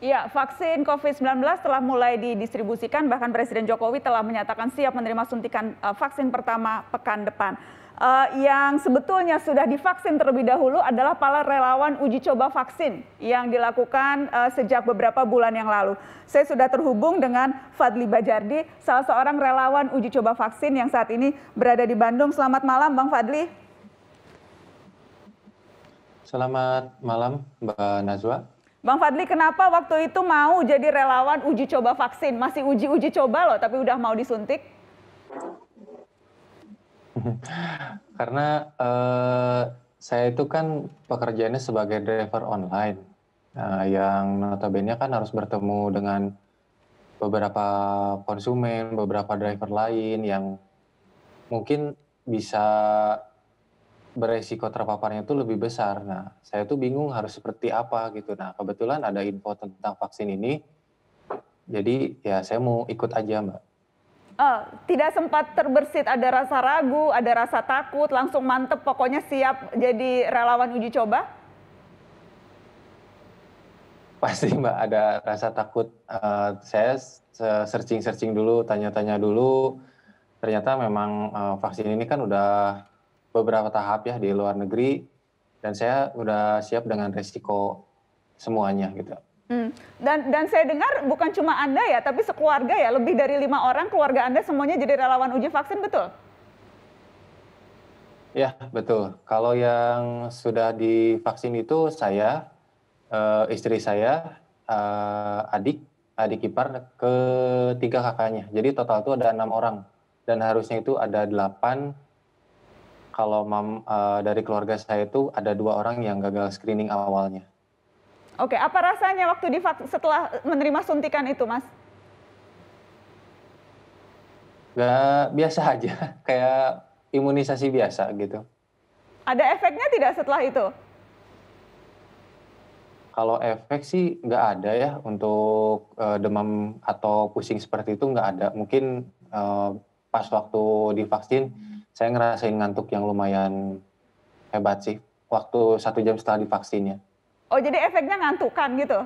Ya, vaksin COVID-19 telah mulai didistribusikan, bahkan Presiden Jokowi telah menyatakan siap menerima suntikan uh, vaksin pertama pekan depan. Uh, yang sebetulnya sudah divaksin terlebih dahulu adalah para relawan uji coba vaksin yang dilakukan uh, sejak beberapa bulan yang lalu. Saya sudah terhubung dengan Fadli Bajardi, salah seorang relawan uji coba vaksin yang saat ini berada di Bandung. Selamat malam, Bang Fadli. Selamat malam, Mbak Najwa. Bang Fadli, kenapa waktu itu mau jadi relawan uji coba vaksin? Masih uji-uji coba loh, tapi udah mau disuntik? Karena uh, saya itu kan pekerjaannya sebagai driver online, uh, yang notabene kan harus bertemu dengan beberapa konsumen, beberapa driver lain yang mungkin bisa beresiko terpaparnya itu lebih besar. Nah, saya tuh bingung harus seperti apa gitu. Nah, kebetulan ada info tentang vaksin ini. Jadi ya saya mau ikut aja, Mbak. Oh, tidak sempat terbersit ada rasa ragu, ada rasa takut, langsung mantep pokoknya siap jadi relawan uji coba? Pasti Mbak ada rasa takut. Uh, saya searching-searching dulu, tanya-tanya dulu. Ternyata memang uh, vaksin ini kan udah beberapa tahap ya di luar negeri dan saya udah siap dengan resiko semuanya gitu. Hmm. Dan dan saya dengar bukan cuma anda ya, tapi sekeluarga ya, lebih dari lima orang keluarga anda semuanya jadi relawan uji vaksin betul? Ya betul. Kalau yang sudah divaksin itu saya, uh, istri saya, uh, adik, adik ipar, ketiga kakaknya. Jadi total itu ada enam orang dan harusnya itu ada delapan kalau mam, uh, dari keluarga saya itu ada dua orang yang gagal screening awalnya. Oke, apa rasanya waktu setelah menerima suntikan itu, Mas? Gak biasa aja, kayak imunisasi biasa gitu. Ada efeknya tidak setelah itu? Kalau efek sih nggak ada ya untuk uh, demam atau pusing seperti itu nggak ada. Mungkin uh, pas waktu divaksin saya ngerasain ngantuk yang lumayan hebat sih waktu satu jam setelah divaksinnya. Oh jadi efeknya ngantukan gitu?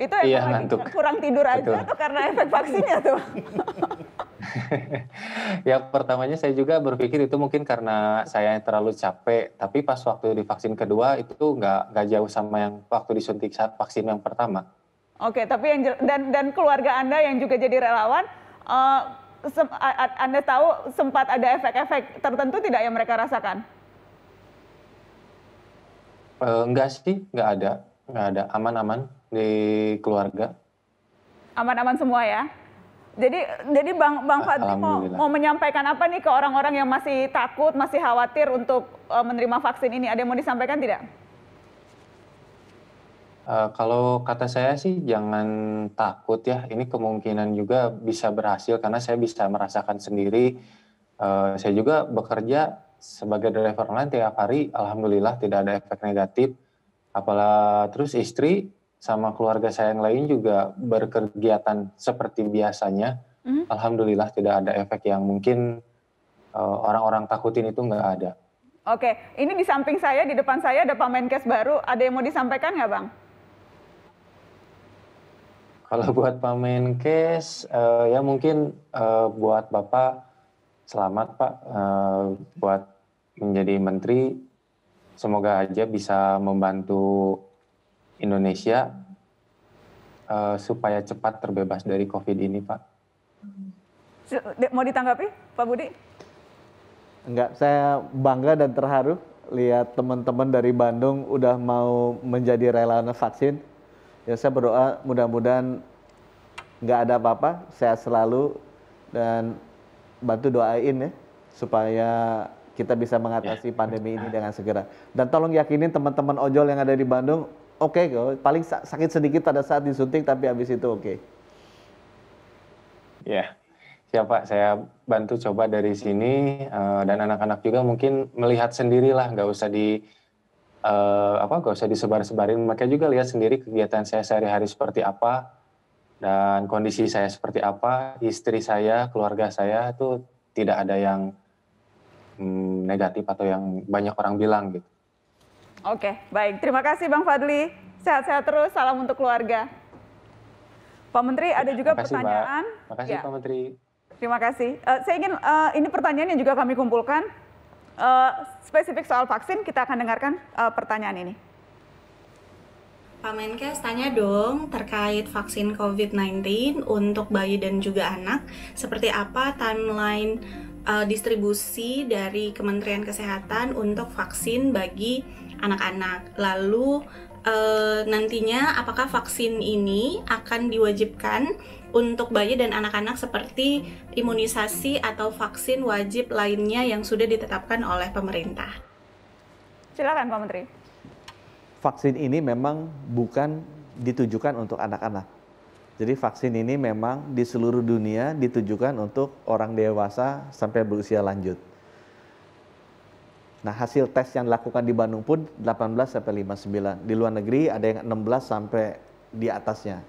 Itu iya, efek ngantuk. kurang tidur aja Betul. tuh karena efek vaksinnya tuh. ya pertamanya saya juga berpikir itu mungkin karena saya terlalu capek. Tapi pas waktu divaksin kedua itu nggak nggak jauh sama yang waktu disuntik vaksin yang pertama. Oke, tapi yang dan dan keluarga anda yang juga jadi relawan uh, anda tahu sempat ada efek-efek tertentu tidak yang mereka rasakan? Uh, enggak sih, enggak ada. Enggak ada, aman-aman di keluarga. Aman-aman semua ya? Jadi, jadi Bang Bang Fadli mau, mau menyampaikan apa nih ke orang-orang yang masih takut, masih khawatir untuk eh, menerima vaksin ini? Ada yang mau disampaikan tidak? Eh, kalau kata saya sih jangan takut ya, ini kemungkinan juga bisa berhasil karena saya bisa merasakan sendiri. Uh, saya juga bekerja sebagai driver online tiap hari, alhamdulillah tidak ada efek negatif. Apalah terus istri sama keluarga saya yang lain juga berkegiatan seperti biasanya. Mm. Alhamdulillah tidak ada efek yang mungkin uh, orang-orang takutin itu nggak ada. Oke, ini di samping saya, di depan saya ada Pak Menkes baru. Ada yang mau disampaikan nggak Bang? Kalau buat Pak Menkes, uh, ya mungkin uh, buat Bapak selamat Pak uh, buat menjadi menteri. Semoga aja bisa membantu Indonesia uh, supaya cepat terbebas dari COVID ini Pak. Mau ditanggapi Pak Budi? Enggak, saya bangga dan terharu lihat teman-teman dari Bandung udah mau menjadi relawan vaksin ya saya berdoa mudah-mudahan nggak ada apa-apa sehat selalu dan bantu doain ya supaya kita bisa mengatasi ya. pandemi ini dengan segera dan tolong yakinin teman-teman ojol yang ada di Bandung oke okay kok paling sakit sedikit pada saat disuntik tapi habis itu oke okay. ya siapa saya bantu coba dari sini eh, dan anak-anak juga mungkin melihat sendirilah nggak usah di uh, apa gak usah disebar-sebarin makanya juga lihat sendiri kegiatan saya sehari-hari seperti apa dan kondisi saya seperti apa istri saya keluarga saya itu tidak ada yang hmm, negatif atau yang banyak orang bilang gitu oke baik terima kasih bang Fadli sehat-sehat terus salam untuk keluarga Pak Menteri ya, ada juga Makasih, pertanyaan Mbak. kasih ya. Pak Menteri Terima kasih. Uh, saya ingin uh, ini pertanyaan yang juga kami kumpulkan uh, spesifik soal vaksin, kita akan dengarkan uh, pertanyaan ini. Pak Menkes tanya dong terkait vaksin COVID-19 untuk bayi dan juga anak, seperti apa timeline uh, distribusi dari Kementerian Kesehatan untuk vaksin bagi anak-anak. Lalu uh, nantinya apakah vaksin ini akan diwajibkan untuk bayi dan anak-anak seperti imunisasi atau vaksin wajib lainnya yang sudah ditetapkan oleh pemerintah. Silakan Pak Menteri. Vaksin ini memang bukan ditujukan untuk anak-anak. Jadi vaksin ini memang di seluruh dunia ditujukan untuk orang dewasa sampai berusia lanjut. Nah, hasil tes yang dilakukan di Bandung pun 18 sampai 59. Di luar negeri ada yang 16 sampai di atasnya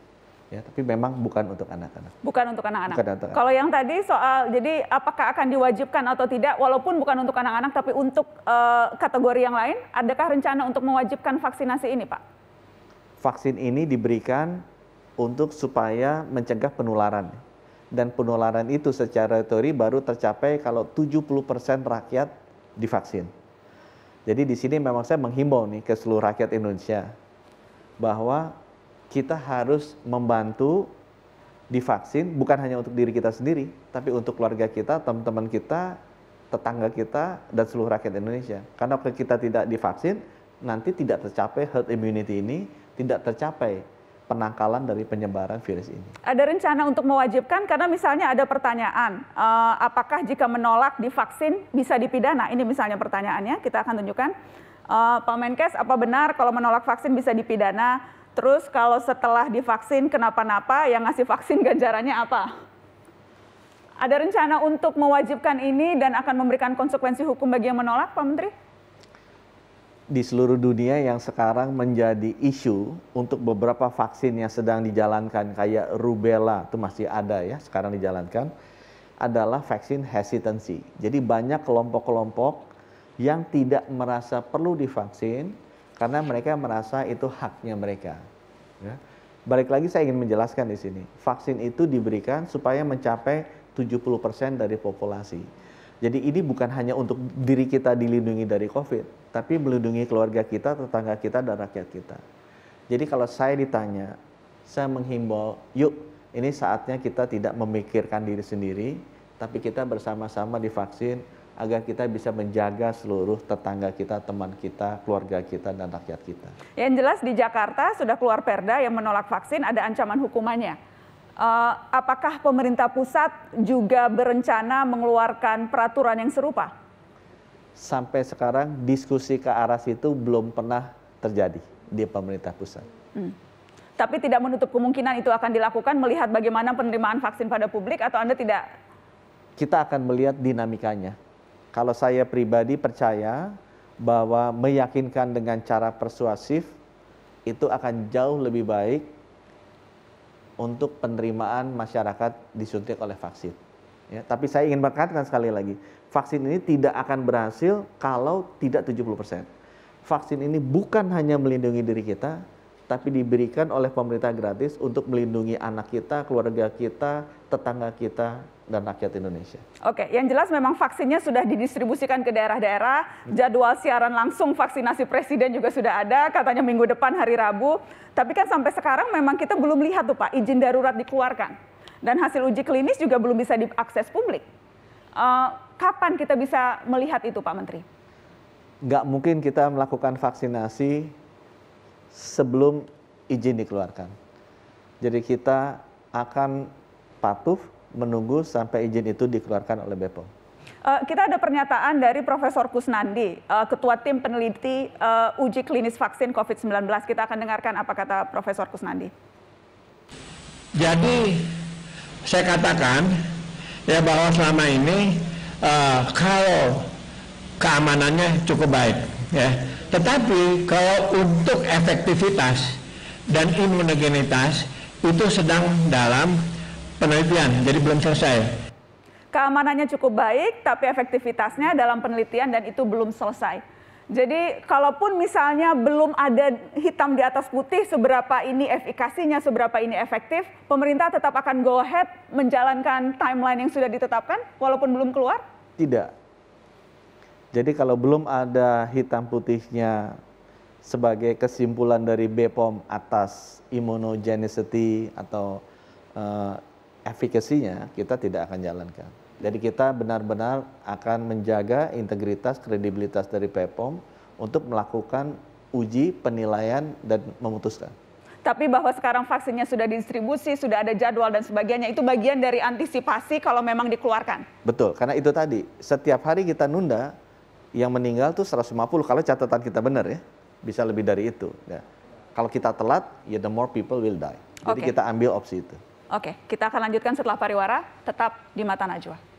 ya tapi memang bukan untuk anak-anak. Bukan untuk anak-anak. Kalau yang tadi soal jadi apakah akan diwajibkan atau tidak walaupun bukan untuk anak-anak tapi untuk uh, kategori yang lain, adakah rencana untuk mewajibkan vaksinasi ini, Pak? Vaksin ini diberikan untuk supaya mencegah penularan. Dan penularan itu secara teori baru tercapai kalau 70% rakyat divaksin. Jadi di sini memang saya menghimbau nih ke seluruh rakyat Indonesia bahwa kita harus membantu divaksin bukan hanya untuk diri kita sendiri, tapi untuk keluarga kita, teman-teman kita, tetangga kita, dan seluruh rakyat Indonesia. Karena kalau kita tidak divaksin, nanti tidak tercapai herd immunity ini, tidak tercapai penangkalan dari penyebaran virus ini. Ada rencana untuk mewajibkan karena misalnya ada pertanyaan, eh, apakah jika menolak divaksin bisa dipidana? Nah, ini misalnya pertanyaannya, kita akan tunjukkan. Uh, Pak Menkes, apa benar kalau menolak vaksin bisa dipidana? Terus kalau setelah divaksin kenapa-napa yang ngasih vaksin ganjarannya apa? Ada rencana untuk mewajibkan ini dan akan memberikan konsekuensi hukum bagi yang menolak, Pak Menteri? Di seluruh dunia yang sekarang menjadi isu untuk beberapa vaksin yang sedang dijalankan, kayak rubella itu masih ada ya sekarang dijalankan, adalah vaksin hesitancy. Jadi banyak kelompok-kelompok yang tidak merasa perlu divaksin, karena mereka merasa itu haknya mereka. Ya. Balik lagi saya ingin menjelaskan di sini, vaksin itu diberikan supaya mencapai 70% dari populasi. Jadi ini bukan hanya untuk diri kita dilindungi dari COVID, tapi melindungi keluarga kita, tetangga kita, dan rakyat kita. Jadi kalau saya ditanya, saya menghimbau, yuk ini saatnya kita tidak memikirkan diri sendiri, tapi kita bersama-sama divaksin agar kita bisa menjaga seluruh tetangga kita, teman kita, keluarga kita, dan rakyat kita. Yang jelas di Jakarta sudah keluar perda yang menolak vaksin, ada ancaman hukumannya. Uh, apakah pemerintah pusat juga berencana mengeluarkan peraturan yang serupa? Sampai sekarang diskusi ke arah situ belum pernah terjadi di pemerintah pusat. Hmm. Tapi tidak menutup kemungkinan itu akan dilakukan melihat bagaimana penerimaan vaksin pada publik atau Anda tidak kita akan melihat dinamikanya. Kalau saya pribadi percaya bahwa meyakinkan dengan cara persuasif itu akan jauh lebih baik untuk penerimaan masyarakat disuntik oleh vaksin. Ya, tapi saya ingin mengatakan sekali lagi, vaksin ini tidak akan berhasil kalau tidak 70%. Vaksin ini bukan hanya melindungi diri kita, tapi diberikan oleh pemerintah gratis untuk melindungi anak kita, keluarga kita, tetangga kita dan rakyat Indonesia. Oke, yang jelas memang vaksinnya sudah didistribusikan ke daerah-daerah, hmm. jadwal siaran langsung vaksinasi presiden juga sudah ada, katanya minggu depan hari Rabu. Tapi kan sampai sekarang memang kita belum lihat tuh Pak, izin darurat dikeluarkan. Dan hasil uji klinis juga belum bisa diakses publik. Uh, kapan kita bisa melihat itu Pak Menteri? Nggak mungkin kita melakukan vaksinasi sebelum izin dikeluarkan. Jadi kita akan patuh menunggu sampai izin itu dikeluarkan oleh BPOM. Uh, eh, kita ada pernyataan dari Profesor Kusnandi, uh, Ketua Tim Peneliti uh, Uji Klinis Vaksin COVID-19. Kita akan dengarkan apa kata Profesor Kusnandi. Jadi saya katakan ya bahwa selama ini uh, kalau keamanannya cukup baik, ya. Tetapi kalau untuk efektivitas dan imunogenitas itu sedang dalam penelitian, jadi belum selesai. Keamanannya cukup baik, tapi efektivitasnya dalam penelitian dan itu belum selesai. Jadi kalaupun misalnya belum ada hitam di atas putih seberapa ini efikasinya, seberapa ini efektif, pemerintah tetap akan go ahead menjalankan timeline yang sudah ditetapkan walaupun belum keluar? Tidak. Jadi kalau belum ada hitam putihnya sebagai kesimpulan dari BPOM atas immunogenicity atau eh, efikasinya kita tidak akan jalankan. Jadi kita benar-benar akan menjaga integritas, kredibilitas dari PEPOM untuk melakukan uji, penilaian, dan memutuskan. Tapi bahwa sekarang vaksinnya sudah distribusi sudah ada jadwal dan sebagainya, itu bagian dari antisipasi kalau memang dikeluarkan? Betul, karena itu tadi, setiap hari kita nunda, yang meninggal tuh 150, kalau catatan kita benar ya, bisa lebih dari itu. Ya. Kalau kita telat, ya the more people will die. Jadi okay. kita ambil opsi itu. Oke, kita akan lanjutkan setelah pariwara, tetap di Mata Najwa.